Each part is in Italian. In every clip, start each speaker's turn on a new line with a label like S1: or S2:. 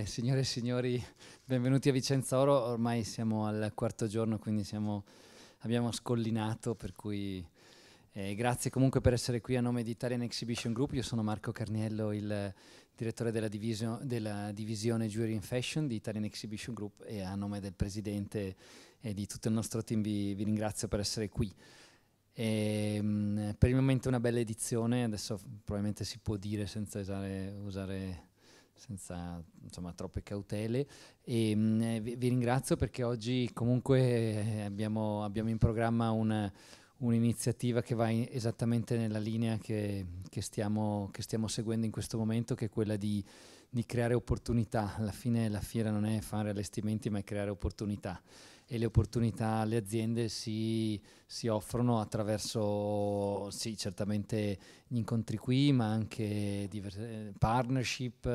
S1: Eh, signore e signori, benvenuti a Vicenza Oro, ormai siamo al quarto giorno, quindi siamo, abbiamo scollinato, per cui eh, grazie comunque per essere qui a nome di Italian Exhibition Group, io sono Marco Carniello, il direttore della, divisio, della divisione Jewelry and Fashion di Italian Exhibition Group e a nome del presidente e di tutto il nostro team vi, vi ringrazio per essere qui. E, ehm, mh, per il momento è una bella edizione, adesso probabilmente si può dire senza usare, usare senza insomma, troppe cautele. E, ehm, mh, vi, vi, ringrazio perché oggi comunque eh, abbiamo, abbiamo in programma una, un'iniziativa che va in, esattamente nella linea che, che, stiamo, che, stiamo, seguendo in questo momento, che è quella di, di creare opportunità. Alla fine la fiera non è fare allestimenti, ma è creare opportunità e le opportunità alle aziende si, si offrono attraverso, sì, certamente gli incontri qui, ma anche partnership,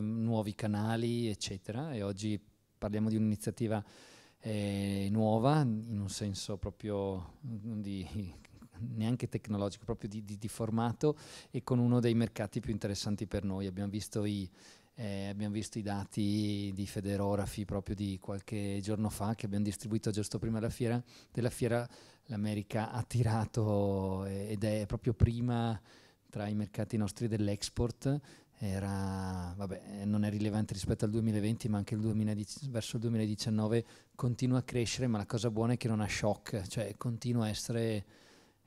S1: nuovi canali, eccetera. E oggi parliamo di un'iniziativa eh, nuova, in un senso proprio mm, di neanche tecnologico, proprio di, di, di, formato e con uno dei mercati più interessanti per noi. Abbiamo visto i, eh, abbiamo visto i dati di Federorafi proprio di qualche giorno fa che abbiamo distribuito giusto prima della fiera. Della fiera l'America ha tirato eh, ed è proprio prima tra i mercati nostri dell'export. Era, vabbè, eh, non è rilevante rispetto al 2020, ma anche il 2010, verso il 2019 continua a crescere, ma la cosa buona è che non ha shock, cioè continua a essere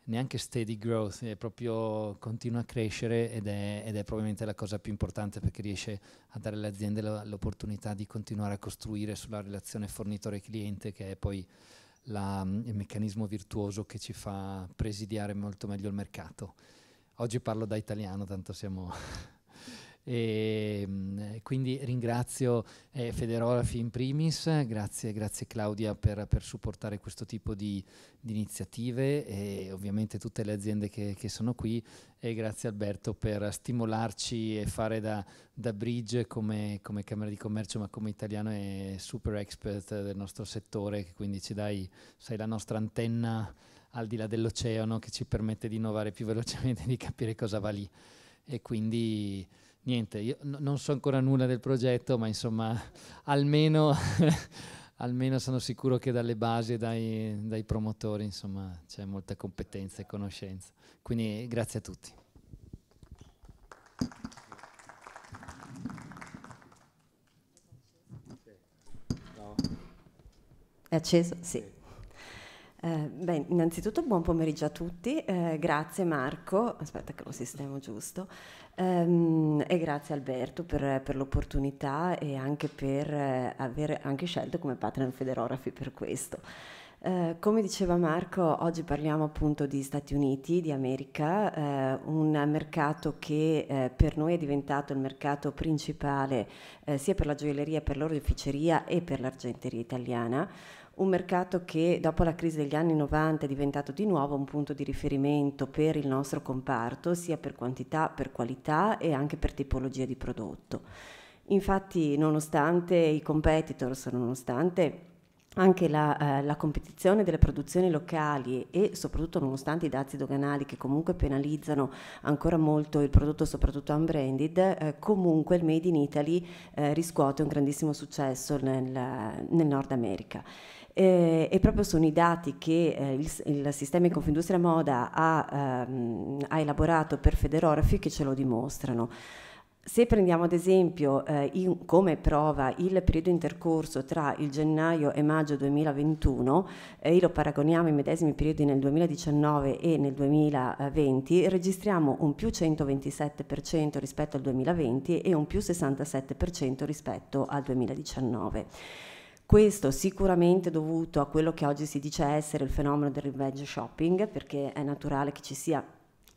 S1: neanche steady growth, è proprio continua a crescere ed è, ed è probabilmente la cosa più importante perché riesce a dare alle aziende la, l'opportunità di continuare a costruire sulla relazione fornitore-cliente che è poi la, il meccanismo virtuoso che ci fa presidiare molto meglio il mercato. Oggi parlo da italiano, tanto siamo... E, ehm, quindi ringrazio eh, Federografi in primis, grazie, grazie Claudia per, per, supportare questo tipo di, di, iniziative e ovviamente tutte le aziende che, che, sono qui e grazie Alberto per stimolarci e fare da, da bridge come, come, Camera di Commercio ma come italiano e super expert del nostro settore che quindi ci dai sei la nostra antenna al di là dell'oceano che ci permette di innovare più velocemente e di capire cosa va lì e quindi niente, io n- non so ancora nulla del progetto, ma insomma, almeno, almeno, sono sicuro che dalle basi e dai, dai promotori insomma, c'è molta competenza e conoscenza. Quindi grazie a tutti.
S2: È acceso? Sì. Eh, beh, innanzitutto buon pomeriggio a tutti, eh, grazie Marco, aspetta che lo sistemo giusto, ehm, e grazie Alberto per, per, l'opportunità e anche per eh, aver anche scelto come Patreon Federografi per questo. Eh, come diceva Marco, oggi parliamo appunto di Stati Uniti, di America, eh, un mercato che eh, per noi è diventato il mercato principale eh, sia per la gioielleria, per l'oreficeria e per l'argenteria italiana, un mercato che dopo la crisi degli anni 90 è diventato di nuovo un punto di riferimento per il nostro comparto, sia per quantità, per qualità e anche per tipologia di prodotto. Infatti, nonostante i competitors, nonostante anche la, eh, la, competizione delle produzioni locali e soprattutto nonostante i dazi doganali che comunque penalizzano ancora molto il prodotto soprattutto unbranded, eh, comunque il Made in Italy eh, riscuote un grandissimo successo nel, nel Nord America eh, e proprio sono i dati che eh, il, il, sistema di Confindustria Moda ha, ehm, ha elaborato per Federorafi che ce lo dimostrano. Se prendiamo ad esempio eh, in, come prova il periodo intercorso tra il gennaio e maggio 2021 eh, e lo paragoniamo ai medesimi periodi nel 2019 e nel 2020, registriamo un più 127% rispetto al 2020 e un più 67% rispetto al 2019. Questo sicuramente dovuto a quello che oggi si dice essere il fenomeno del revenge shopping, perché è naturale che ci sia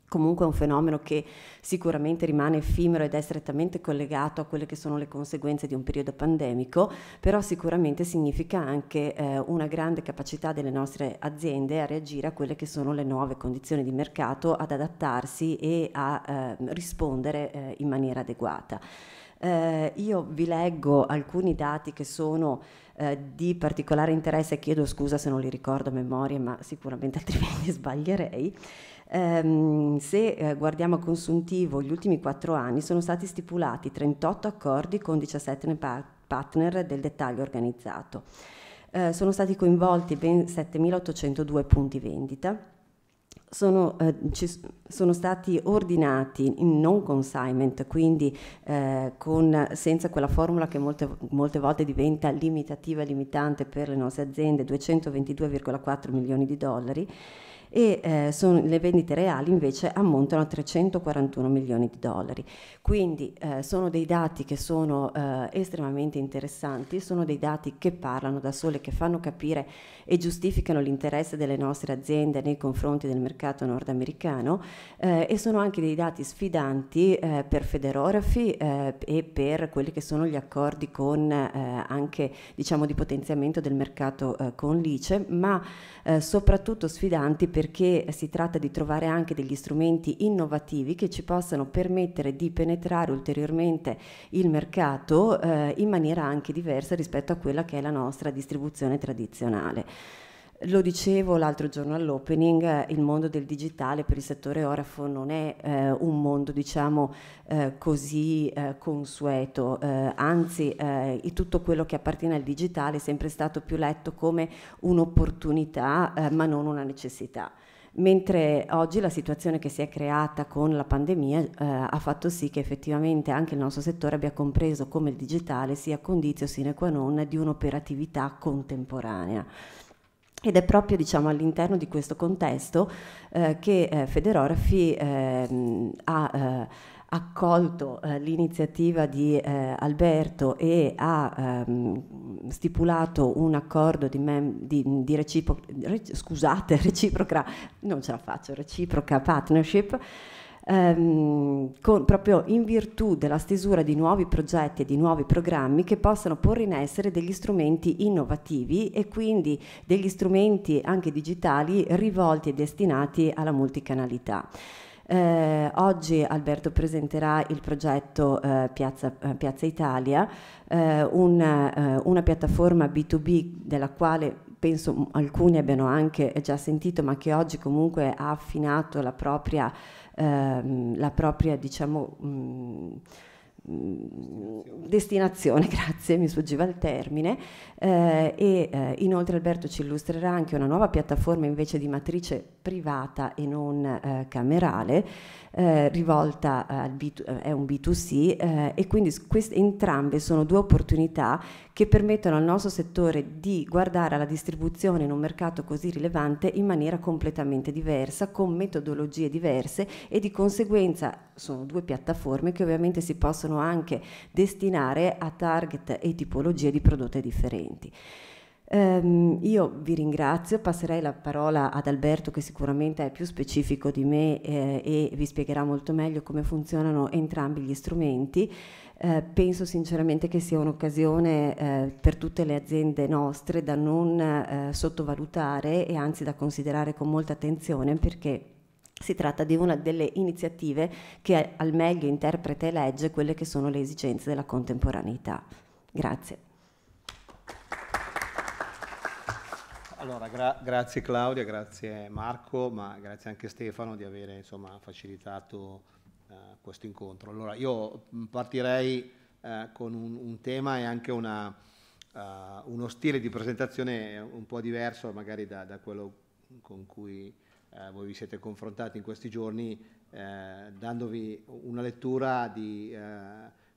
S2: comunque un fenomeno che sicuramente rimane effimero ed è strettamente collegato a quelle che sono le conseguenze di un periodo pandemico, però sicuramente significa anche eh, una grande capacità delle nostre aziende a reagire a quelle che sono le nuove condizioni di mercato, ad adattarsi e a eh, rispondere eh, in maniera adeguata. Eh, io vi leggo alcuni dati che sono eh, di particolare interesse, chiedo scusa se non li ricordo a memoria, ma sicuramente altrimenti sbaglierei. Ehm, eh, se guardiamo a consuntivo, gli ultimi quattro anni sono stati stipulati 38 accordi con 17 partner del dettaglio organizzato. Eh, sono stati coinvolti ben 7.802 punti vendita sono, eh, sono, stati ordinati in non consignment, quindi eh, con, senza quella formula che molte, molte, volte diventa limitativa e limitante per le nostre aziende, 222,4 milioni di dollari e eh, sono, le vendite reali invece ammontano a 341 milioni di dollari. Quindi eh, sono dei dati che sono eh, estremamente interessanti, sono dei dati che parlano da sole, che fanno capire e giustificano l'interesse delle nostre aziende nei confronti del mercato nordamericano eh, e sono anche dei dati sfidanti eh, per Federografi eh, e per quelli che sono gli accordi con anche diciamo di potenziamento del mercato con l'ICE, ma eh, soprattutto sfidanti perché si tratta di trovare anche degli strumenti innovativi che ci possano permettere di penetrare ulteriormente il mercato eh, in maniera anche diversa rispetto a quella che è la nostra distribuzione tradizionale. Lo dicevo l'altro giorno all'opening, eh, il mondo del digitale per il settore orafo non è eh, un mondo diciamo eh, così eh, consueto, eh, anzi eh, tutto quello che appartiene al digitale è sempre stato più letto come un'opportunità ma non una necessità mentre oggi la situazione che si è creata con la pandemia eh, ha fatto sì che effettivamente anche il nostro settore abbia compreso come il digitale sia condizio sine qua non di un'operatività contemporanea. Ed è proprio diciamo, all'interno di questo contesto eh, che eh, Federografi ehm, eh, ha accolto eh, l'iniziativa di eh, Alberto e ha ehm, stipulato un accordo di, di, di recipro scusate, reciproca, non ce la faccio, reciproca partnership ehm, con, proprio in virtù della stesura di nuovi progetti e di nuovi programmi che possano porre in essere degli strumenti innovativi e quindi degli strumenti anche digitali rivolti e destinati alla multicanalità. Eh, oggi Alberto presenterà il progetto eh, Piazza, eh, Piazza, Italia, eh, un, eh, una piattaforma B2B della quale penso alcuni abbiano anche già sentito, ma che oggi comunque ha affinato la propria ehm, la propria, diciamo, mh, mm, mm, destinazione, grazie, mi sfuggiva il termine, eh, e eh, inoltre Alberto ci illustrerà anche una nuova piattaforma invece di matrice privata e non eh, camerale, eh, rivolta al B2, eh, è un B2C eh, e quindi queste, entrambe sono due opportunità che permettono al nostro settore di guardare alla distribuzione in un mercato così rilevante in maniera completamente diversa, con metodologie diverse e di conseguenza sono due piattaforme che ovviamente si possono anche destinare a target e tipologie di prodotti differenti. Um, io vi ringrazio, passerei la parola ad Alberto che sicuramente è più specifico di me eh, e vi spiegherà molto meglio come funzionano entrambi gli strumenti. Eh, penso sinceramente che sia un'occasione eh, per tutte le aziende nostre da non eh, sottovalutare e anzi da considerare con molta attenzione perché si tratta di una delle iniziative che al meglio interpreta e legge quelle che sono le esigenze della contemporaneità. Grazie.
S3: Allora, gra grazie Claudia, grazie Marco, ma grazie anche Stefano di avere insomma, facilitato eh, questo incontro. Allora io partirei eh, con un, un, tema e anche una, eh, uno stile di presentazione un po' diverso magari da, da quello con cui voi vi siete confrontati in questi giorni, dandovi una lettura di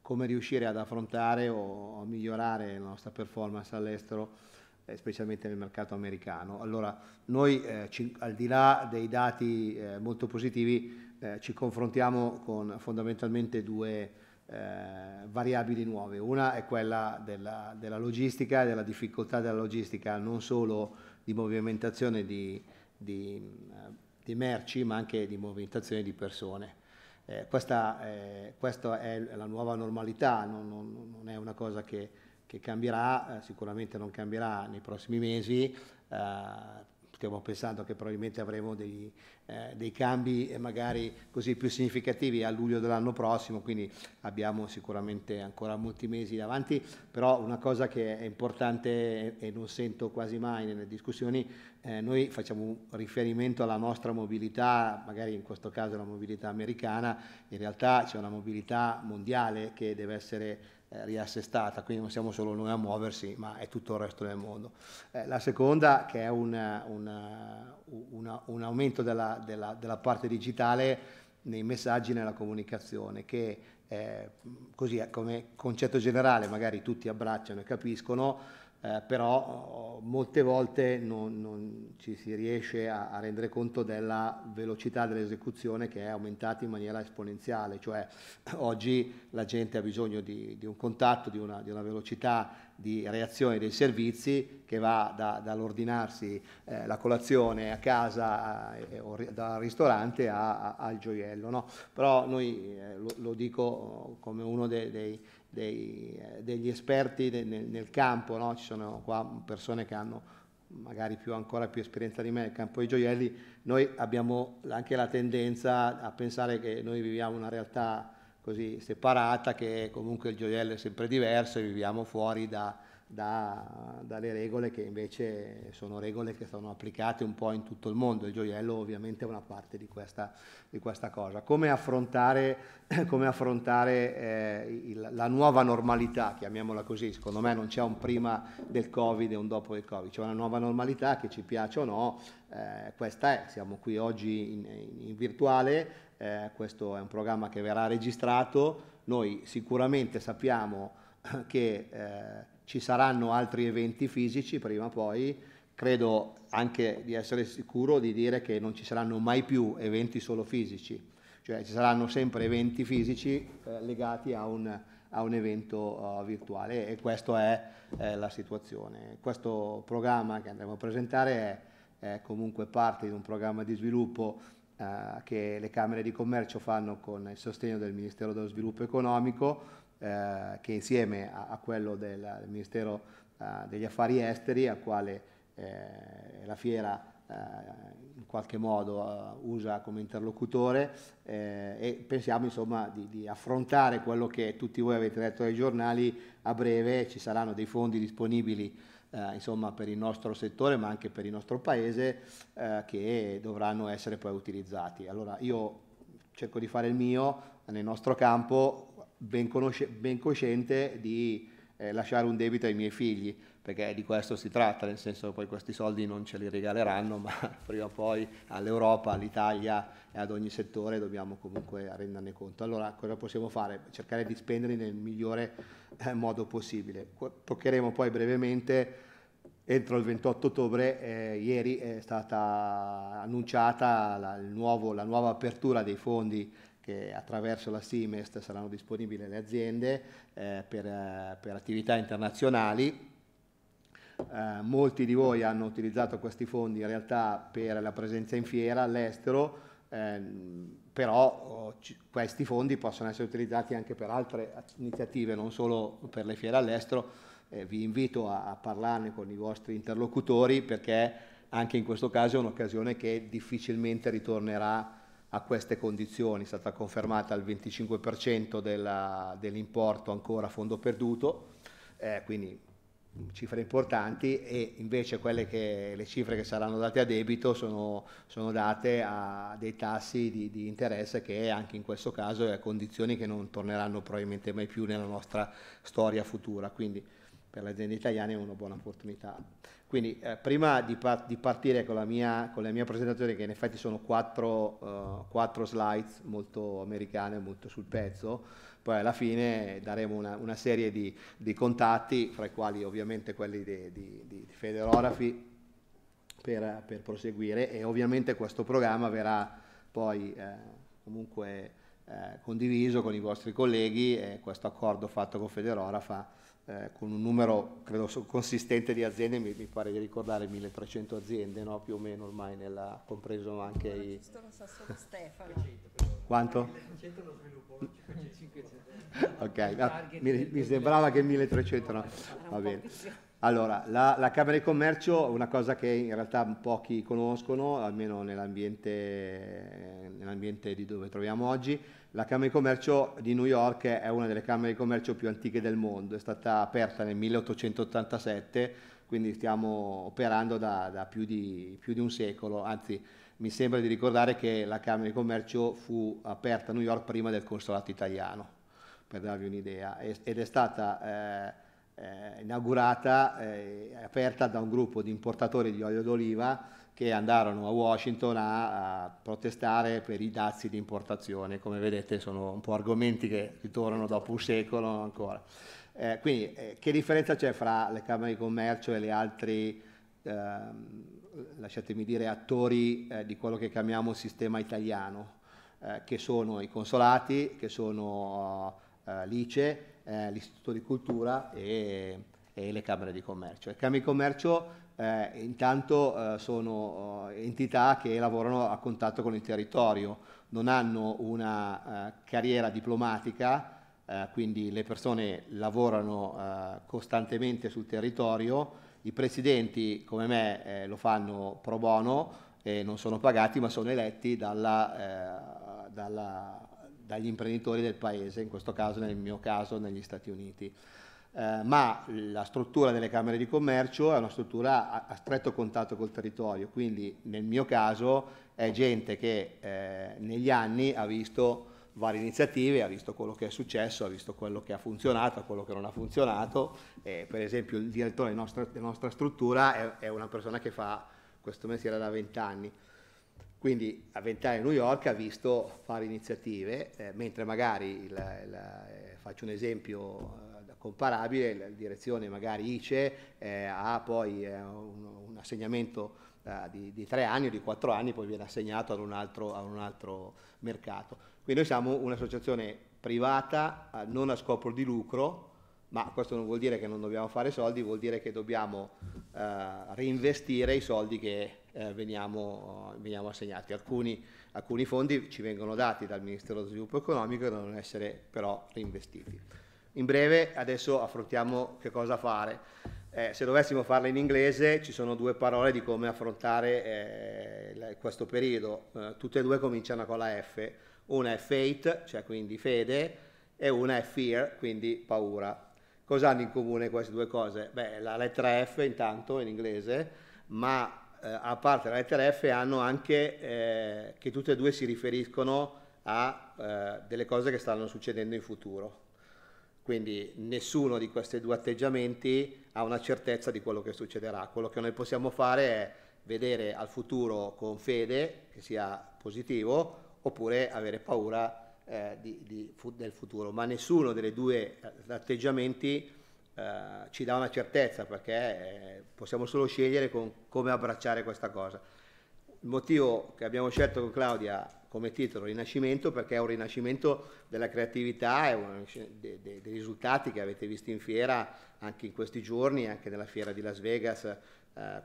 S3: come riuscire ad affrontare o, a migliorare la nostra performance all'estero specialmente nel mercato americano. Allora, noi eh, ci, al di là dei dati eh, molto positivi eh, ci confrontiamo con fondamentalmente due eh, variabili nuove. Una è quella della, della, logistica e della difficoltà della logistica non solo di movimentazione di, di, eh, di merci ma anche di movimentazione di persone. Eh, questa, eh, questa, è la nuova normalità, non, non, non è una cosa che, che cambierà, eh, sicuramente non cambierà nei prossimi mesi, eh, stiamo pensando che probabilmente avremo degli, eh, dei cambi eh, magari così più significativi a luglio dell'anno prossimo, quindi abbiamo sicuramente ancora molti mesi davanti, però una cosa che è importante e non sento quasi mai nelle discussioni, eh, noi facciamo un riferimento alla nostra mobilità, magari in questo caso la mobilità americana, in realtà c'è una mobilità mondiale che deve essere eh, riassestata, quindi non siamo solo noi a muoversi, ma è tutto il resto del mondo. Eh, la seconda, che è una, una, una, un aumento della, della, della, parte digitale nei messaggi, e nella comunicazione, che eh, così come concetto generale magari tutti abbracciano e capiscono, eh, però eh, molte volte non, non ci si riesce a, a, rendere conto della velocità dell'esecuzione che è aumentata in maniera esponenziale, cioè oggi la gente ha bisogno di, di un contatto, di una, di una, velocità di reazione dei servizi che va da, dall'ordinarsi eh, la colazione a casa eh, o dal ristorante a, a, al gioiello. No? Però noi eh, lo, lo, dico eh, come uno dei, dei dei, eh, degli esperti nel, nel, campo, no? ci sono qua persone che hanno magari più, ancora più esperienza di me nel campo dei gioielli, noi abbiamo anche la tendenza a pensare che noi viviamo una realtà così separata, che comunque il gioiello è sempre diverso e viviamo fuori da, da, dalle regole che invece sono regole che sono applicate un po' in tutto il mondo. Il gioiello ovviamente è una parte di questa, di questa cosa. Come affrontare, come affrontare eh, il, la nuova normalità, chiamiamola così, secondo me non c'è un prima del Covid e un dopo del Covid, c'è una nuova normalità che ci piace o no, eh, questa è, siamo qui oggi in, in virtuale, eh, questo è un programma che verrà registrato, noi sicuramente sappiamo che eh, ci saranno altri eventi fisici prima o poi, credo anche di essere sicuro di dire che non ci saranno mai più eventi solo fisici, cioè ci saranno sempre eventi fisici eh, legati a un, a un evento uh, virtuale e questa è eh, la situazione. Questo programma che andremo a presentare è, è comunque parte di un programma di sviluppo eh, che le Camere di Commercio fanno con il sostegno del Ministero dello Sviluppo Economico eh, che insieme a, a quello del, del Ministero eh, degli Affari Esteri, al quale eh, la fiera eh, in qualche modo usa come interlocutore e pensiamo insomma di, di affrontare quello che tutti voi avete letto dai giornali a breve ci saranno dei fondi disponibili eh, insomma, per il nostro settore ma anche per il nostro paese eh, che dovranno essere poi utilizzati. Allora io cerco di fare il mio nel nostro campo, ben, conosce, ben cosciente di eh, lasciare un debito ai miei figli, perché di questo si tratta, nel senso che poi questi soldi non ce li regaleranno, ma prima o poi all'Europa, all'Italia e ad ogni settore dobbiamo comunque renderne conto. Allora cosa possiamo fare? Cercare di spenderli nel migliore eh, modo possibile. Toccheremo poi brevemente entro il 28 ottobre, eh, ieri è stata annunciata la, nuovo, la nuova apertura dei fondi che attraverso la SIMEST saranno disponibili le aziende eh, per, eh, per, attività internazionali. Eh, molti di voi hanno utilizzato questi fondi in realtà per la presenza in fiera all'estero, eh, però oh, questi fondi possono essere utilizzati anche per altre iniziative, non solo per le fiere all'estero. Eh, vi invito a, a parlarne con i vostri interlocutori perché anche in questo caso è un'occasione che difficilmente ritornerà a queste condizioni, è stata confermata al 25% della, dell'importo ancora a fondo perduto, eh, quindi cifre importanti e invece quelle che, le cifre che saranno date a debito sono, sono date a dei tassi di, di, interesse che anche in questo caso è a condizioni che non torneranno probabilmente mai più nella nostra storia futura. Quindi, per le aziende italiane è una buona opportunità. Quindi eh, prima di, par di, partire con la, mia, con la mia presentazione, che in effetti sono quattro, uh, quattro slides molto americane, molto sul pezzo, poi alla fine daremo una, una serie di, di, contatti, fra i quali ovviamente quelli di, di, di Federografi, per, per, proseguire e ovviamente questo programma verrà poi eh, comunque eh, condiviso con i vostri colleghi e questo accordo fatto con Federografa eh, con un numero credo consistente di aziende, mi, mi pare di ricordare 1300 aziende, no? più o meno ormai, nella, compreso anche non i... Quanto?
S2: 100
S1: lo sviluppo, 500. Ok, mi, mi, sembrava che
S3: 1300 no. Va bene. Allora, la, la Camera di Commercio è una cosa che in realtà pochi conoscono, almeno nell'ambiente, nell di dove troviamo oggi, la Camera di Commercio di New York è una delle Camere di Commercio più antiche del mondo, è stata aperta nel 1887, quindi stiamo operando da, da più, di, più di un secolo, anzi mi sembra di ricordare che la Camera di Commercio fu aperta a New York prima del Consolato italiano, per darvi un'idea, ed è stata... Eh, eh, inaugurata e eh, aperta da un gruppo di importatori di olio d'oliva che andarono a Washington a, a, protestare per i dazi di importazione. Come vedete sono un po' argomenti che ritornano dopo un secolo ancora. Eh, quindi eh, che differenza c'è fra le Camere di Commercio e gli altri, ehm, lasciatemi dire, attori eh, di quello che chiamiamo sistema italiano, eh, che sono i consolati, che sono eh, l'ICE eh, l'Istituto di Cultura e, e, le Camere di Commercio. Le Camere di Commercio eh, intanto eh, sono eh, entità che lavorano a contatto con il territorio, non hanno una eh, carriera diplomatica, eh, quindi le persone lavorano costantemente sul territorio, i presidenti come me lo fanno pro bono, e non sono pagati ma sono eletti dalla, dalla dagli imprenditori del paese, in questo caso, nel mio caso, negli Stati Uniti. Eh, ma la struttura delle Camere di Commercio è una struttura a, a, stretto contatto col territorio, quindi nel mio caso è gente che eh, negli anni ha visto varie iniziative, ha visto quello che è successo, ha visto quello che ha funzionato, quello che non ha funzionato. Eh, per esempio il direttore della nostra, della nostra struttura è, è una persona che fa questo mestiere da vent'anni. Quindi a vent'anni New York ha visto fare iniziative, eh, mentre magari, la, la, eh, faccio un esempio eh, comparabile, la direzione magari ICE eh, ha poi eh, un, un, assegnamento di, di, tre anni o di quattro anni, poi viene assegnato ad un altro, ad un altro mercato. Quindi noi siamo un'associazione privata, non a scopo di lucro, ma questo non vuol dire che non dobbiamo fare soldi, vuol dire che dobbiamo eh, reinvestire i soldi che eh, veniamo, veniamo, assegnati. Alcuni, alcuni, fondi ci vengono dati dal Ministero dello Sviluppo Economico e devono essere però reinvestiti. In breve adesso affrontiamo che cosa fare. Eh, se dovessimo farla in inglese ci sono due parole di come affrontare eh, questo periodo, eh, tutte e due cominciano con la F, una è faith, cioè quindi fede, e una è fear, quindi paura. Cosa hanno in comune queste due cose? Beh, la lettera F intanto in inglese, ma eh, a parte la lettera F hanno anche eh, che tutte e due si riferiscono a eh, delle cose che stanno succedendo in futuro. Quindi nessuno di questi due atteggiamenti ha una certezza di quello che succederà. Quello che noi possiamo fare è vedere al futuro con fede, che sia positivo, oppure avere paura di eh, di, di, del futuro, ma nessuno dei due eh, atteggiamenti eh, ci dà una certezza perché eh, possiamo solo scegliere con, come abbracciare questa cosa. Il motivo che abbiamo scelto con Claudia come titolo Rinascimento perché è un rinascimento della creatività, è dei, dei, risultati che avete visto in fiera anche in questi giorni, anche nella fiera di Las Vegas eh,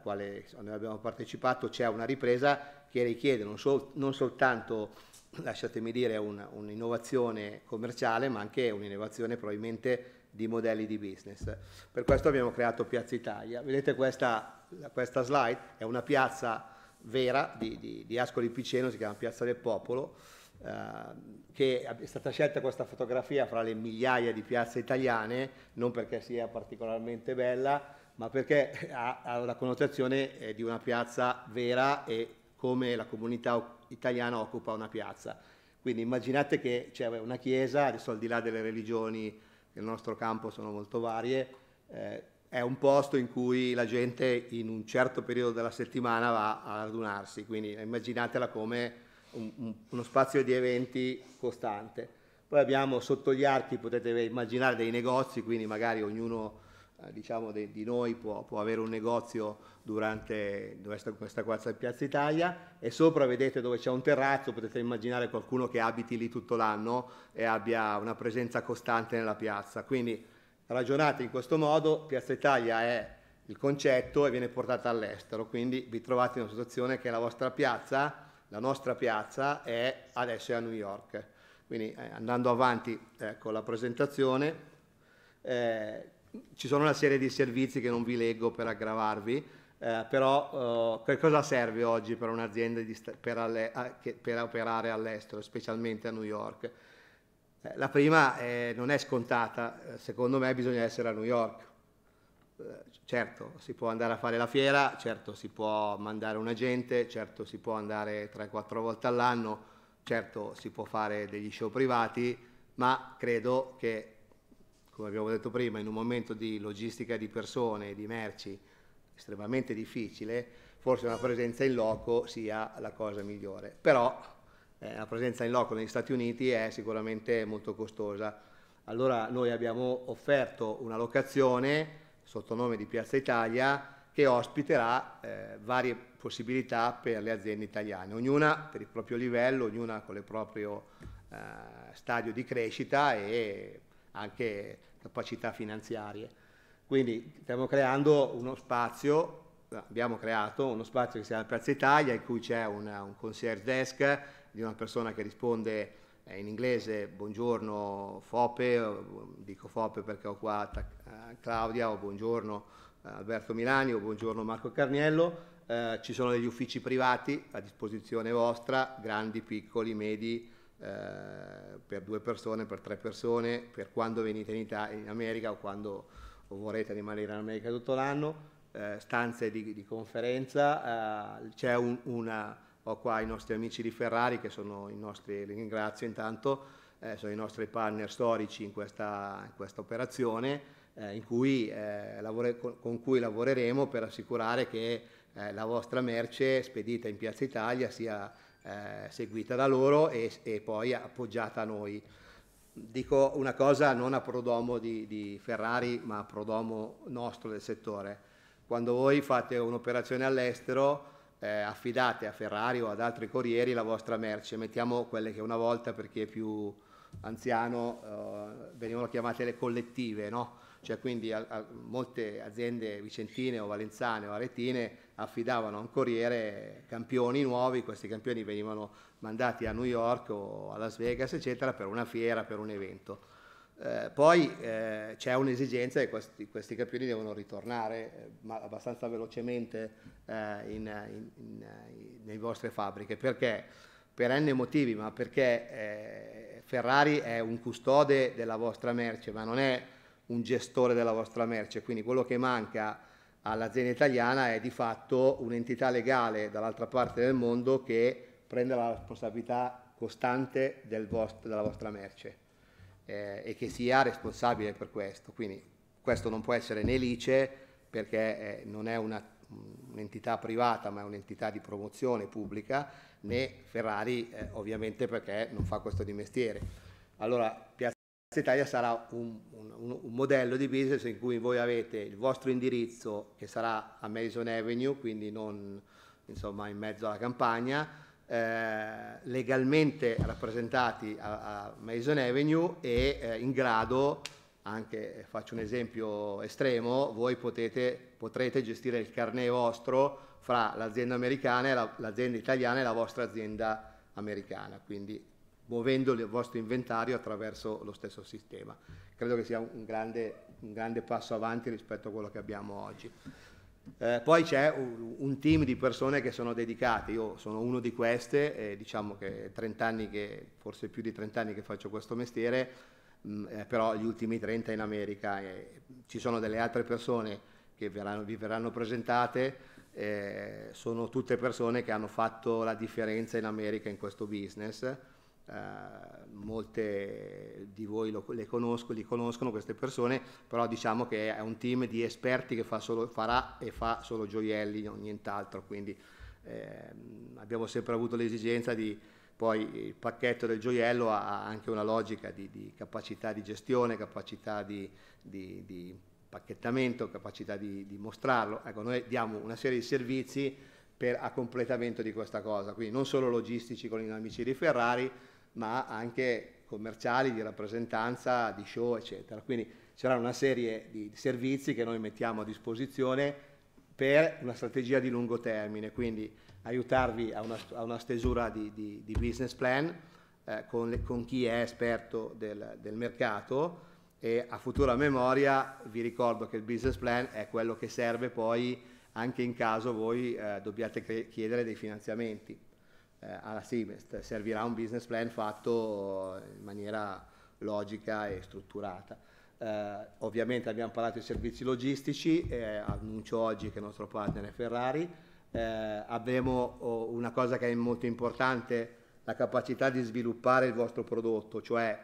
S3: quale noi abbiamo partecipato, c'è una ripresa che richiede non, sol non soltanto lasciatemi dire, un'innovazione commerciale, ma anche un'innovazione probabilmente di modelli di business. Per questo abbiamo creato Piazza Italia. Vedete questa, questa slide? È una piazza vera di, di, di Ascoli Piceno, si chiama Piazza del Popolo, eh, che è stata scelta questa fotografia fra le migliaia di piazze italiane, non perché sia particolarmente bella, ma perché ha, ha la connotazione eh, di una piazza vera e come la comunità italiana occupa una piazza. Quindi immaginate che c'è una chiesa, adesso al di là delle religioni nel nostro campo sono molto varie, eh, è un posto in cui la gente in un certo periodo della settimana va a radunarsi, quindi immaginatela come un, un, uno spazio di eventi costante. Poi abbiamo sotto gli archi, potete immaginare dei negozi, quindi magari ognuno eh, diciamo, de, di noi può, può, avere un negozio durante questa, questa quarta Piazza Italia e sopra vedete dove c'è un terrazzo, potete immaginare qualcuno che abiti lì tutto l'anno e abbia una presenza costante nella piazza. Quindi ragionate in questo modo, Piazza Italia è il concetto e viene portata all'estero, quindi vi trovate in una situazione che la vostra piazza, la nostra piazza è adesso è a New York. Quindi eh, andando avanti eh, con la presentazione, eh, ci sono una serie di servizi che non vi leggo per aggravarvi, eh, però eh, cosa serve oggi per un'azienda sta- per, alle- che- per, operare all'estero, specialmente a New York? Eh, la prima non è scontata, eh, secondo me bisogna essere a New York. Eh, certo, si può andare a fare la fiera, certo si può mandare un agente, certo si può andare 3-4 volte all'anno, certo si può fare degli show privati, ma credo che come abbiamo detto prima, in un momento di logistica di persone e di merci estremamente difficile, forse una presenza in loco sia la cosa migliore. Però eh, una presenza in loco negli Stati Uniti è sicuramente molto costosa. Allora noi abbiamo offerto una locazione sotto nome di Piazza Italia che ospiterà eh, varie possibilità per le aziende italiane, ognuna per il proprio livello, ognuna con il proprio eh, stadio di crescita e anche capacità finanziarie. Quindi stiamo creando uno spazio, abbiamo creato uno spazio che si chiama Piazza Italia in cui c'è una, un concierge desk di una persona che risponde eh, in inglese buongiorno Fope, dico Fope perché ho qua eh, Claudia o buongiorno eh, Alberto Milani o buongiorno Marco Carniello, eh, ci sono degli uffici privati a disposizione vostra, grandi, piccoli, medi, eh, per due persone, per tre persone, per quando venite in, Italia, in America o quando vorrete rimanere in America tutto l'anno, eh, stanze di, di conferenza, eh, c'è un, una, ho qua i nostri amici di Ferrari che sono i nostri, li ringrazio intanto, eh, sono i nostri partner storici in questa, in questa operazione. Eh, in cui, lavore, con, con cui lavoreremo per assicurare che la vostra merce spedita in Piazza Italia sia eh, seguita da loro e, e, poi appoggiata a noi. Dico una cosa non a prodomo di, di Ferrari, ma a prodomo nostro del settore. Quando voi fate un'operazione all'estero, eh, affidate a Ferrari o ad altri corrieri la vostra merce, mettiamo quelle che una volta per chi è più anziano eh, venivano chiamate le collettive, no? cioè quindi a, a molte aziende vicentine o valenzane o aretine affidavano a un corriere campioni nuovi, questi campioni venivano mandati a New York o a Las Vegas, eccetera, per una fiera, per un evento. Eh, poi eh, c'è un'esigenza e questi, questi, campioni devono ritornare eh, abbastanza velocemente eh, in, in, in, eh, vostre fabbriche. Perché? Per n motivi, ma perché eh, Ferrari è un custode della vostra merce, ma non è un gestore della vostra merce, quindi quello che manca all'azienda italiana è di fatto un'entità legale dall'altra parte del mondo che prende la responsabilità costante del vostro, della vostra merce eh, e che sia responsabile per questo. Quindi questo non può essere né lice perché eh, non è una un'entità privata ma è un'entità di promozione pubblica, né Ferrari eh, ovviamente perché non fa questo di mestiere. Allora, Piazza Italia sarà un, un, un, modello di business in cui voi avete il vostro indirizzo che sarà a Madison Avenue, quindi non insomma, in mezzo alla campagna, eh, legalmente rappresentati a, a Madison Avenue e eh, in grado, anche eh, faccio un esempio estremo, voi potete, potrete gestire il carnet vostro fra l'azienda americana, l'azienda italiana e la vostra azienda americana. Quindi muovendo il vostro inventario attraverso lo stesso sistema. Credo che sia un grande, un grande passo avanti rispetto a quello che abbiamo oggi. Eh, poi c'è un, un, team di persone che sono dedicate, io sono uno di queste, eh, diciamo che 30 anni che, forse più di 30 anni che faccio questo mestiere, mh, mm, eh, però gli ultimi 30 in America. Eh, ci sono delle altre persone che verranno, vi verranno presentate, eh, sono tutte persone che hanno fatto la differenza in America in questo business eh, molte di voi lo, le conosco, li conoscono queste persone, però diciamo che è un team di esperti che fa solo, farà e fa solo gioielli, nient'altro, quindi eh, abbiamo sempre avuto l'esigenza di poi il pacchetto del gioiello ha anche una logica di, di capacità di gestione, capacità di, di, di pacchettamento, capacità di, mostrarlo. Ecco, noi diamo una serie di servizi per, a completamento di questa cosa, quindi non solo logistici con i amici di Ferrari, ma anche commerciali, di rappresentanza, di show, eccetera. Quindi c'era una serie di servizi che noi mettiamo a disposizione per una strategia di lungo termine, quindi aiutarvi a una, a una stesura di, di, di, business plan eh, con, le, con, chi è esperto del, del mercato e a futura memoria vi ricordo che il business plan è quello che serve poi anche in caso voi eh, dobbiate chiedere dei finanziamenti. Eh, alla Simest, servirà un business plan fatto in maniera logica e strutturata. Eh, ovviamente abbiamo parlato di servizi logistici, eh, annuncio oggi che il nostro partner è Ferrari, eh, avremo oh, una cosa che è molto importante, la capacità di sviluppare il vostro prodotto, cioè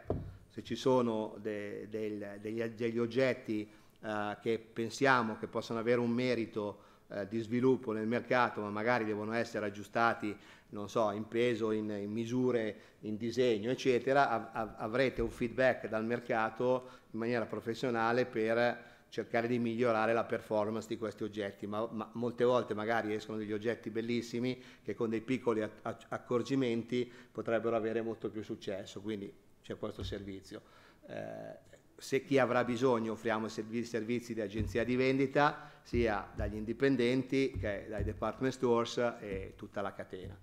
S3: se ci sono de, del, degli, degli, oggetti eh, che pensiamo che possano avere un merito eh, di sviluppo nel mercato, ma magari devono essere aggiustati non so, in peso, in, in misure, in disegno, eccetera, av- avrete un feedback dal mercato in maniera professionale per cercare di migliorare la performance di questi oggetti, ma, ma, molte volte magari escono degli oggetti bellissimi che con dei piccoli a- a- accorgimenti potrebbero avere molto più successo, quindi c'è questo servizio. Eh, se chi avrà bisogno offriamo servizi, servizi di agenzia di vendita sia dagli indipendenti che dai department stores e tutta la catena.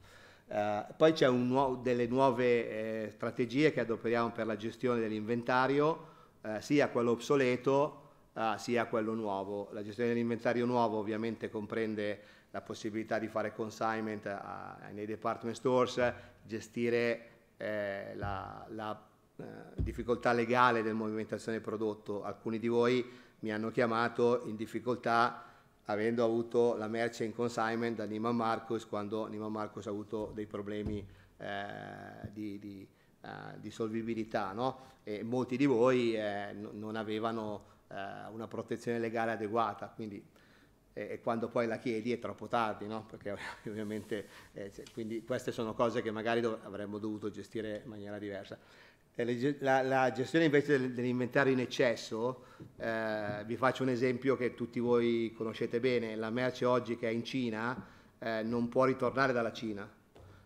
S3: Uh, poi c'è nuo- delle nuove eh, strategie che adoperiamo per la gestione dell'inventario, eh, sia quello obsoleto eh, sia quello nuovo. La gestione dell'inventario nuovo ovviamente comprende la possibilità di fare consignment a, nei department stores, gestire eh, la, la eh, difficoltà legale del movimentazione del prodotto. Alcuni di voi mi hanno chiamato in difficoltà avendo avuto la merce in consignment da Nima Marcus quando Nima Marcus ha avuto dei problemi eh, di, di, eh, di, solvibilità no? e molti di voi eh, non avevano eh, una protezione legale adeguata quindi e quando poi la chiedi è troppo tardi, no? perché ovviamente eh, quindi queste sono cose che magari avremmo dovuto gestire in maniera diversa. Eh, la, la, gestione invece dell'inventario in eccesso, eh, vi faccio un esempio che tutti voi conoscete bene, la merce oggi che è in Cina eh, non può ritornare dalla Cina,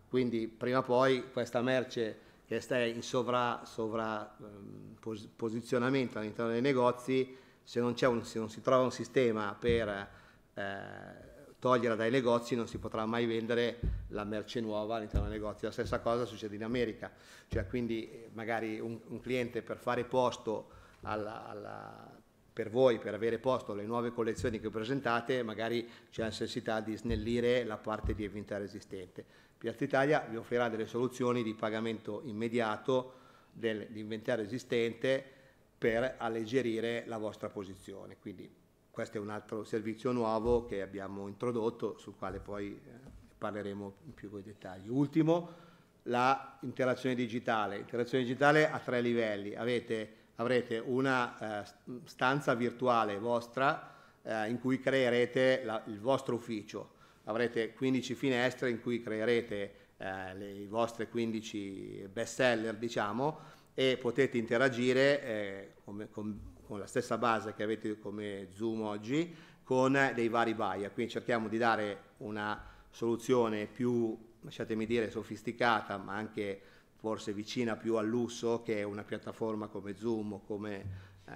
S3: quindi prima o poi questa merce che sta in sovrapposizionamento ehm, pos, all'interno dei negozi, se non, un, se non, si trova un sistema per eh, toglierla dai negozi non si potrà mai vendere la merce nuova all'interno dei negozi. La stessa cosa succede in America, cioè quindi eh, magari un, un cliente per fare posto alla, alla, per voi, per avere posto alle nuove collezioni che presentate, magari c'è la necessità di snellire la parte di inventario esistente. Piazza Italia vi offrirà delle soluzioni di pagamento immediato dell'inventario esistente per alleggerire la vostra posizione. Quindi questo è un altro servizio nuovo che abbiamo introdotto, sul quale poi eh, parleremo in più con i dettagli. Ultimo, l'interazione digitale. Interazione digitale a tre livelli. Avete, avrete una eh, stanza virtuale vostra eh, in cui creerete la, il vostro ufficio. Avrete 15 finestre in cui creerete eh, le, i vostri 15 best seller, diciamo, e potete interagire eh, con, con con la stessa base che avete come Zoom oggi, con dei vari buyer. Quindi cerchiamo di dare una soluzione più, lasciatemi dire, sofisticata, ma anche forse vicina più al lusso che una piattaforma come Zoom o come eh,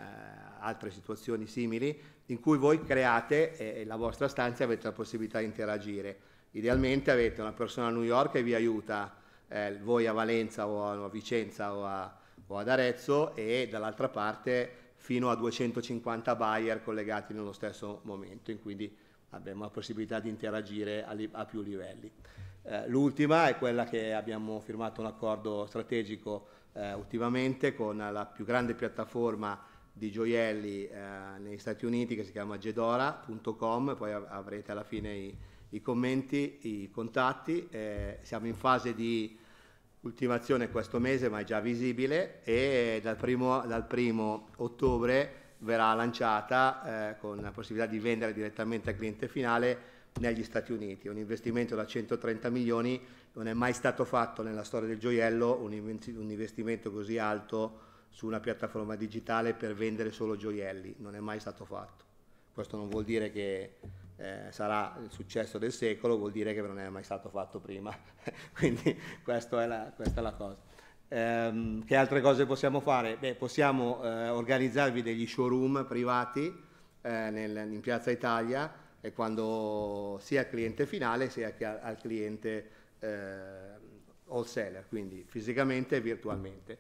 S3: altre situazioni simili, in cui voi create eh, la vostra stanza e avete la possibilità di interagire. Idealmente avete una persona a New York che vi aiuta, eh, voi a Valenza o a, Vicenza o, a, o ad Arezzo e dall'altra parte fino a 250 buyer collegati nello stesso momento, quindi abbiamo la possibilità di interagire a, a più livelli. Eh, l'ultima è quella che abbiamo firmato un accordo strategico eh, ultimamente con la più grande piattaforma di gioielli eh, negli Stati Uniti che si chiama gedora.com, poi avrete alla fine i, i commenti, i contatti, eh, siamo in fase di ultimazione questo mese ma è già visibile e dal primo, dal primo ottobre verrà lanciata eh, con la possibilità di vendere direttamente al cliente finale negli Stati Uniti. Un investimento da 130 milioni non è mai stato fatto nella storia del gioiello, un investimento così alto su una piattaforma digitale per vendere solo gioielli, non è mai stato fatto. Questo non vuol dire che eh, sarà il successo del secolo, vuol dire che non è mai stato fatto prima. Quindi è la, questa è la cosa. Ehm, che altre cose possiamo fare? Beh, possiamo eh, organizzarvi degli showroom privati eh, nel, in Piazza Italia e quando sia al cliente finale sia che al, al cliente wholesaler, eh, quindi fisicamente e virtualmente.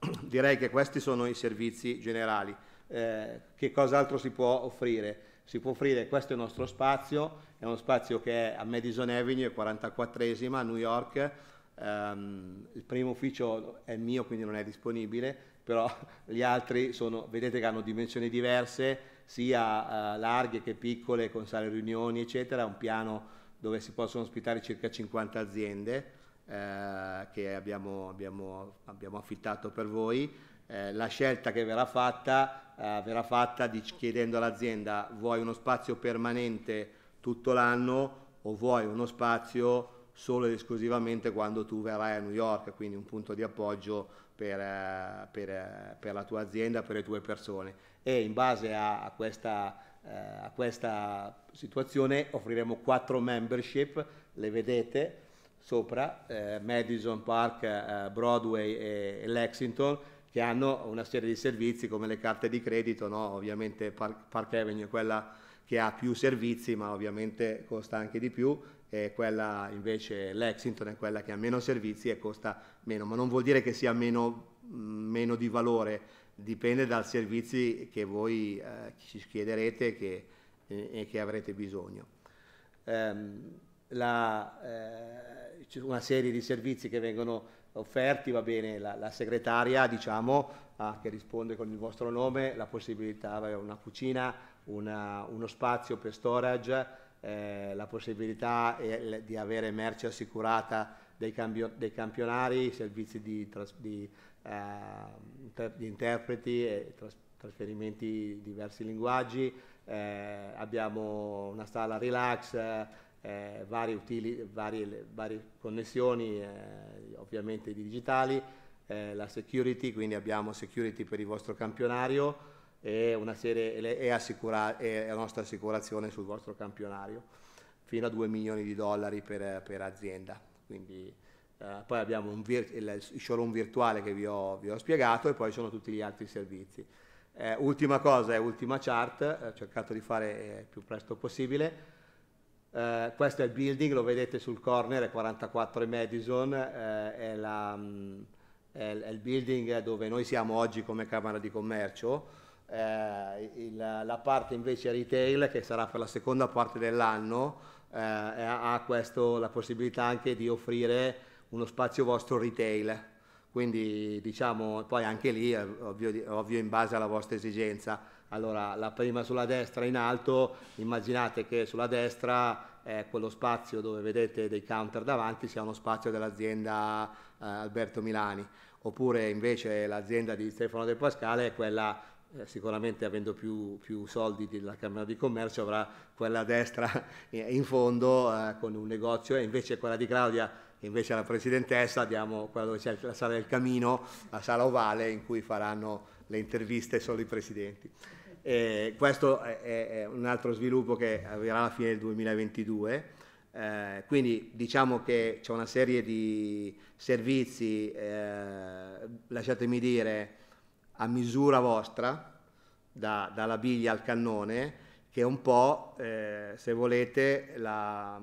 S3: Direi che questi sono i servizi generali. Eh, che cos'altro si può offrire? si può offrire, questo è il nostro spazio, è uno spazio che è a Madison Avenue, 44esima, a New York, um, il primo ufficio è mio quindi non è disponibile, però gli altri sono, vedete che hanno dimensioni diverse, sia uh, larghe che piccole, con sale riunioni eccetera, un piano dove si possono ospitare circa 50 aziende eh, che abbiamo, abbiamo, abbiamo affittato per voi eh, la scelta che verrà fatta eh, verrà fatta di, chiedendo all'azienda vuoi uno spazio permanente tutto l'anno o vuoi uno spazio solo ed esclusivamente quando tu verrai a New York, quindi un punto di appoggio per, eh, per, eh, per la tua azienda, per le tue persone. E in base a, a questa a questa situazione offriremo quattro membership, le vedete sopra, eh, Madison Park, eh, Broadway e, e Lexington che hanno una serie di servizi come le carte di credito, no? ovviamente Park, Avenue è quella che ha più servizi ma ovviamente costa anche di più e quella invece Lexington è quella che ha meno servizi e costa meno, ma non vuol dire che sia meno, meno di valore, dipende dai servizi che voi eh, ci chiederete che, eh, e che avrete bisogno. Um, la, eh, una serie di servizi che vengono offerti, va bene, la, la segretaria diciamo, ah, che risponde con il vostro nome, la possibilità di una cucina, una, uno spazio per storage, eh, la possibilità eh, di avere merce assicurata dei, cambio, dei campionari, servizi di, tras, di, eh, di interpreti e tras, trasferimenti di diversi linguaggi, eh, abbiamo una sala relax eh, varie, utili, varie, varie, connessioni eh, ovviamente digitali, eh, la security, quindi abbiamo security per il vostro campionario e, una serie, e, assicura, e la nostra assicurazione sul vostro campionario, fino a 2 milioni di dollari per, per azienda. Quindi, eh, poi abbiamo il, showroom virtuale che vi ho, vi ho, spiegato e poi sono tutti gli altri servizi. Eh, ultima cosa ultima chart, eh, ho cercato di fare il più presto possibile eh, questo è il building, lo vedete sul corner, è 44 Madison, eh, è, la, mm, è, è, il building dove noi siamo oggi come Camera di Commercio. Eh, il, la parte invece retail, che sarà per la seconda parte dell'anno, eh, ha questo, la possibilità anche di offrire uno spazio vostro retail. Quindi diciamo, poi anche lì, eh, ovvio, ovvio in base alla vostra esigenza, allora la prima sulla destra in alto, immaginate che sulla destra è quello spazio dove vedete dei counter davanti sia uno spazio dell'azienda eh, Alberto Milani, oppure invece l'azienda di Stefano De Pascale è quella eh, sicuramente avendo più, più, soldi della Camera di Commercio avrà quella a destra in fondo eh, con un negozio e invece quella di Claudia che invece la Presidentessa abbiamo quella dove c'è la sala del Camino, la sala ovale in cui faranno le interviste solo i Presidenti. Eh, questo è, un altro sviluppo che avverrà alla fine del 2022. Eh, quindi diciamo che c'è una serie di servizi, eh, lasciatemi dire, a misura vostra, da, dalla biglia al cannone, che è un po', eh, se volete, la,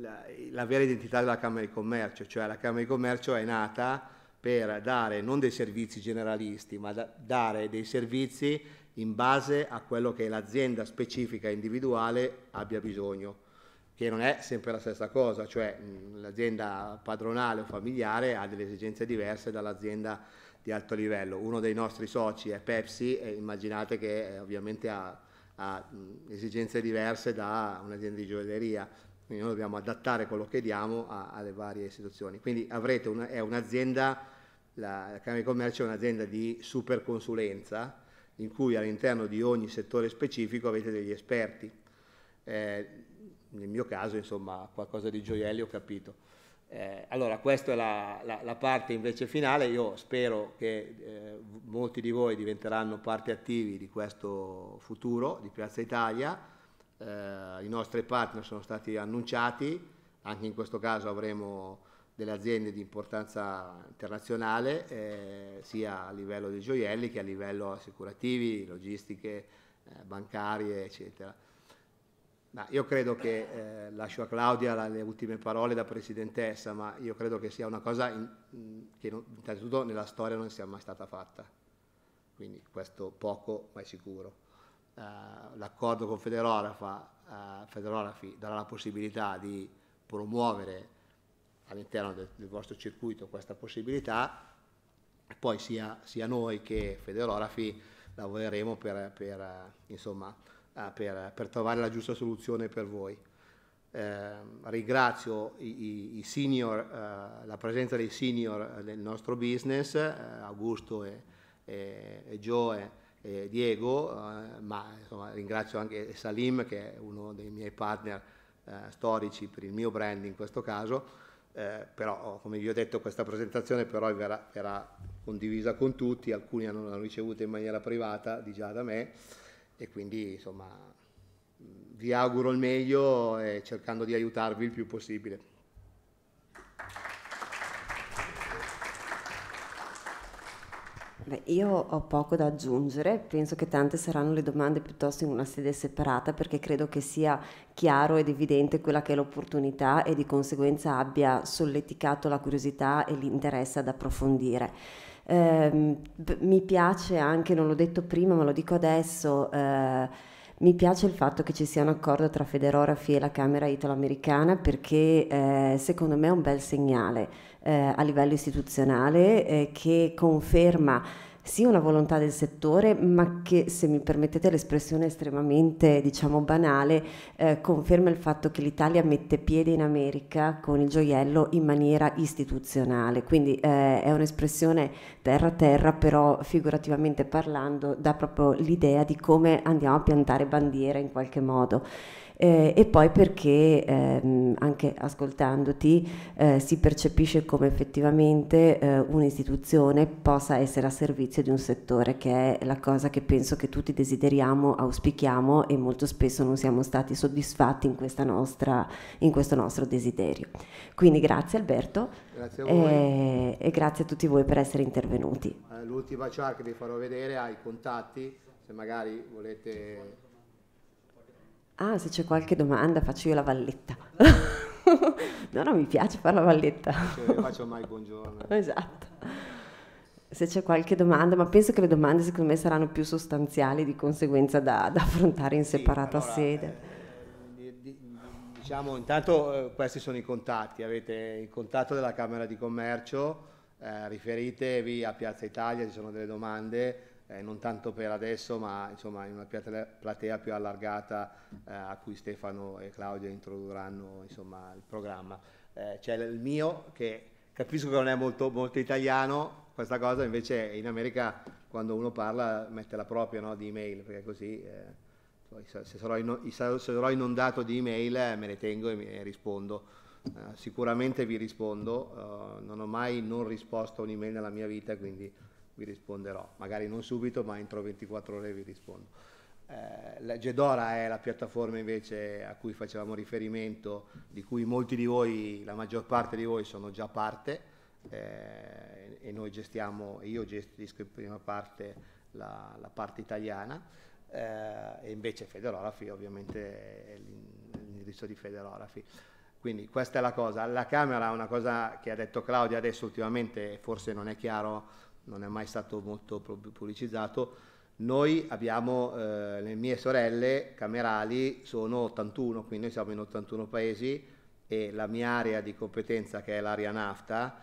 S3: la, la, vera identità della Camera di Commercio, cioè la Camera di Commercio è nata per dare non dei servizi generalisti, ma da, dare dei servizi in base a quello che l'azienda specifica individuale abbia bisogno, che non è sempre la stessa cosa, cioè l'azienda padronale o familiare ha delle esigenze diverse dall'azienda di alto livello. Uno dei nostri soci è Pepsi e immaginate che eh, ovviamente ha, ha esigenze diverse da un'azienda di gioielleria, quindi noi dobbiamo adattare quello che diamo a, alle varie istituzioni. Quindi avrete una, è un'azienda, la, la Camera di Commercio è un'azienda di super consulenza, in cui all'interno di ogni settore specifico avete degli esperti. Eh, nel mio caso, insomma, qualcosa di gioielli ho capito. Eh, allora, questa è la, la, la, parte invece finale, io spero che eh, molti di voi diventeranno parte attivi di questo futuro di Piazza Italia, eh, i nostri partner sono stati annunciati, anche in questo caso avremo delle aziende di importanza internazionale, eh, sia a livello dei gioielli che a livello assicurativi, logistiche, eh, bancarie, eccetera. Ma io credo che, eh, lascio a Claudia le ultime parole da Presidentessa, ma io credo che sia una cosa in, che non, innanzitutto nella storia non sia mai stata fatta, quindi questo poco ma è sicuro. Eh, l'accordo con Federografi eh, darà la possibilità di promuovere all'interno del, del, vostro circuito questa possibilità, poi sia, sia noi che Federografi lavoreremo per, per, eh, insomma, eh, per, per, trovare la giusta soluzione per voi. Eh, ringrazio i, i senior, eh, la presenza dei senior nel nostro business, eh, Augusto e, e, e Joe e Diego, eh, ma insomma, ringrazio anche Salim che è uno dei miei partner storici per il mio brand in questo caso eh, però oh, come vi ho detto questa presentazione però verrà, verrà condivisa con tutti, alcuni non l'hanno ricevuta in maniera privata di già da me e quindi insomma mm, vi auguro il meglio eh, cercando di aiutarvi il più possibile.
S2: Beh, io ho poco da aggiungere, penso che tante saranno le domande piuttosto in una sede separata perché credo che sia chiaro ed evidente quella che è l'opportunità e di conseguenza abbia solleticato la curiosità e l'interesse ad approfondire. Eh, mi piace anche, non l'ho detto prima ma lo dico adesso, eh, mi piace il fatto che ci sia un accordo tra Federorafi e la Camera italo-americana perché eh, secondo me è un bel segnale eh, a livello istituzionale eh, che conferma sì una volontà del settore, ma che se mi permettete l'espressione estremamente diciamo banale, eh, conferma il fatto che l'Italia mette piede in America con il gioiello in maniera istituzionale. Quindi eh, è un'espressione terra-terra, però figurativamente parlando dà proprio l'idea di come andiamo a piantare bandiera in qualche modo. Eh, e poi perché ehm, anche ascoltandoti eh, si percepisce come effettivamente eh, un'istituzione possa essere a servizio di un settore che è la cosa che penso che tutti desideriamo, auspichiamo e molto spesso non siamo stati soddisfatti in, nostra, in questo nostro desiderio. Quindi grazie Alberto grazie eh, e grazie a tutti voi per essere intervenuti intervenuti.
S3: Eh, l'ultima chart che vi farò vedere ha i contatti, se magari volete...
S2: Ah, se c'è qualche domanda faccio io la valletta. no, no, mi piace fare la valletta. Cioè, faccio
S3: mai buongiorno.
S2: esatto. Se c'è qualche domanda, ma penso che le domande secondo me saranno più sostanziali di conseguenza da, da affrontare in separata allora, sede.
S3: Eh, diciamo, intanto eh, questi sono i contatti, avete il contatto della Camera di Commercio, eh, riferitevi a Piazza Italia, ci sono delle domande, eh, non tanto per adesso, ma insomma in una platea più allargata eh, a cui Stefano e Claudio introdurranno insomma, il programma. Eh, c'è il mio che capisco che non è molto, molto, italiano, questa cosa invece in America quando uno parla mette la propria no, di email, perché così eh, se sarò, se sarò inondato di email eh, me ne tengo e, mi, e rispondo. Eh, sicuramente vi rispondo, uh, non ho mai non risposto a un'email nella mia vita, quindi vi risponderò, magari non subito, ma entro 24 ore vi rispondo. Uh, Gedora è la piattaforma invece a cui facevamo riferimento, di cui molti di voi, la maggior parte di voi sono già parte eh, e noi gestiamo, io gestisco in prima parte la, la parte italiana eh, e invece Federografi ovviamente è l'indirizzo di Federografi. Quindi questa è la cosa. La Camera, una cosa che ha detto Claudia adesso ultimamente, forse non è chiaro, non è mai stato molto pubblicizzato, noi abbiamo, eh, le mie sorelle camerali sono 81, quindi noi siamo in 81 paesi e la mia area di competenza, che è l'area NAFTA,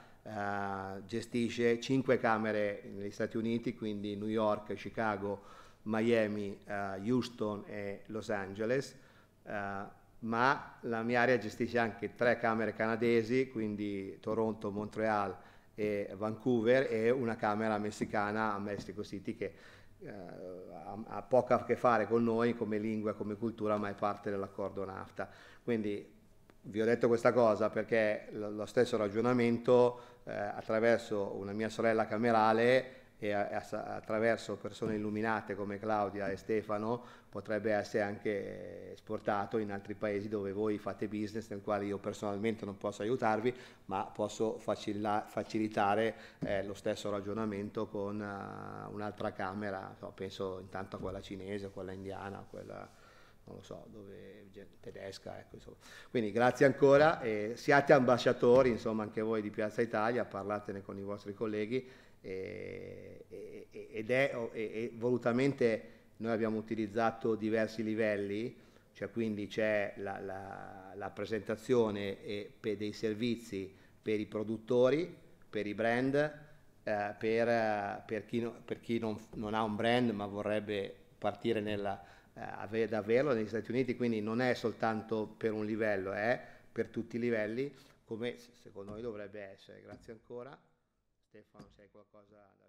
S3: eh, gestisce 5 camere negli Stati Uniti, quindi New York, Chicago, Miami, eh, Houston e Los Angeles. Eh, ma la mia area gestisce anche tre camere canadesi, quindi Toronto, Montreal e Vancouver, e una camera messicana a Mexico City che eh, ha, poco a che fare con noi come lingua, come cultura, ma è parte dell'accordo NAFTA. Quindi vi ho detto questa cosa perché lo stesso ragionamento eh, attraverso una mia sorella camerale e attraverso persone illuminate come Claudia e Stefano potrebbe essere anche esportato in altri paesi dove voi fate business nel quale io personalmente non posso aiutarvi ma posso facilitare eh, lo stesso ragionamento con uh, un'altra camera so, penso intanto a quella cinese, quella indiana, quella non lo so, dove, tedesca, ecco, Quindi grazie ancora e siate ambasciatori, insomma, anche voi di Piazza Italia, parlatene con i vostri colleghi eh, ed è e, volutamente noi abbiamo utilizzato diversi livelli, cioè quindi c'è la, la, la presentazione dei servizi per i produttori, per i brand, eh, per, per, chi, no, per chi non, non, ha un brand ma vorrebbe partire nella, eh, ad averlo negli Stati Uniti, quindi non è soltanto per un livello, è per tutti i livelli, come secondo noi dovrebbe essere. Grazie ancora. Stefano, sé hai qualcosa da